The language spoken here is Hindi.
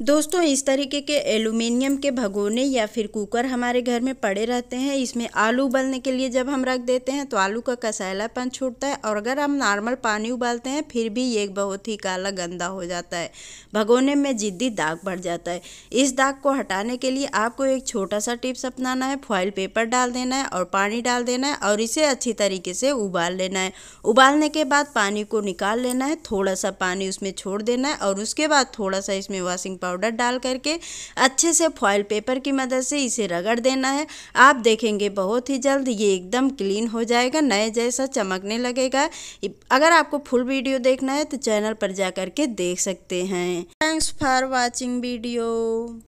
दोस्तों इस तरीके के एलुमिनियम के भगोने या फिर कुकर हमारे घर में पड़े रहते हैं इसमें आलू उबलने के लिए जब हम रख देते हैं तो आलू का कसैलापन छूटता है और अगर हम नॉर्मल पानी उबालते हैं फिर भी ये बहुत ही काला गंदा हो जाता है भगोने में जिद्दी दाग बढ़ जाता है इस दाग को हटाने के लिए आपको एक छोटा सा टिप्स अपनाना है फॉइल पेपर डाल देना है और पानी डाल देना है और इसे अच्छी तरीके से उबाल लेना है उबालने के बाद पानी को निकाल लेना है थोड़ा सा पानी उसमें छोड़ देना है और उसके बाद थोड़ा सा इसमें वॉशिंग पाउडर डाल करके अच्छे से फॉयल पेपर की मदद से इसे रगड़ देना है आप देखेंगे बहुत ही जल्द ये एकदम क्लीन हो जाएगा नए जैसा चमकने लगेगा अगर आपको फुल वीडियो देखना है तो चैनल पर जा करके देख सकते हैं थैंक्स फॉर वॉचिंग वीडियो